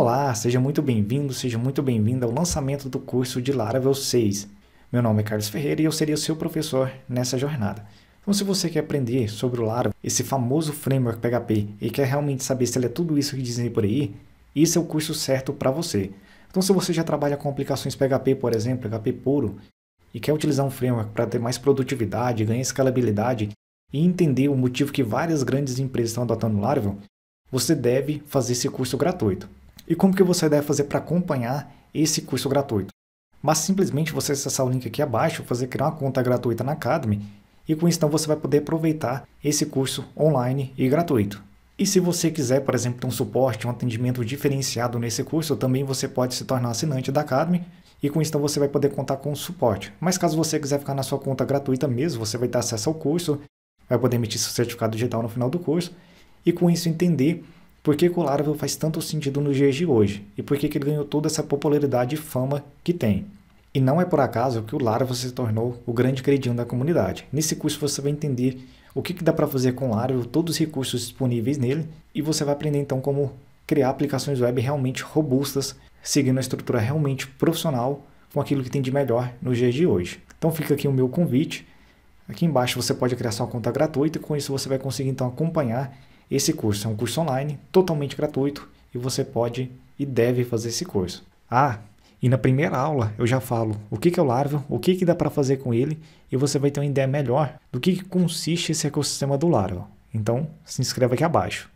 Olá, seja muito bem-vindo, seja muito bem-vinda ao lançamento do curso de Laravel 6. Meu nome é Carlos Ferreira e eu serei o seu professor nessa jornada. Então, se você quer aprender sobre o Laravel, esse famoso framework PHP, e quer realmente saber se ele é tudo isso que dizem por aí, esse é o curso certo para você. Então, se você já trabalha com aplicações PHP, por exemplo, PHP puro, e quer utilizar um framework para ter mais produtividade, ganhar escalabilidade e entender o motivo que várias grandes empresas estão adotando o Laravel, você deve fazer esse curso gratuito e como que você deve fazer para acompanhar esse curso gratuito. Mas simplesmente você acessar o link aqui abaixo, fazer criar uma conta gratuita na Academy e com isso então, você vai poder aproveitar esse curso online e gratuito. E se você quiser, por exemplo, ter um suporte, um atendimento diferenciado nesse curso, também você pode se tornar assinante da Academy e com isso então, você vai poder contar com o suporte. Mas caso você quiser ficar na sua conta gratuita mesmo, você vai ter acesso ao curso, vai poder emitir seu certificado digital no final do curso e com isso entender por que, que o Laravel faz tanto sentido nos dias de hoje? E por que, que ele ganhou toda essa popularidade e fama que tem? E não é por acaso que o Laravel se tornou o grande queridinho da comunidade. Nesse curso você vai entender o que, que dá para fazer com o Laravel, todos os recursos disponíveis nele, e você vai aprender então como criar aplicações web realmente robustas, seguindo a estrutura realmente profissional com aquilo que tem de melhor nos dias de hoje. Então fica aqui o meu convite. Aqui embaixo você pode criar sua conta gratuita e com isso você vai conseguir então acompanhar esse curso é um curso online, totalmente gratuito, e você pode e deve fazer esse curso. Ah, e na primeira aula eu já falo o que, é o Laravel, o que, que dá para fazer com ele, e você vai ter uma ideia melhor do que, que consiste esse ecossistema do Laravel. Então, se inscreva aqui abaixo.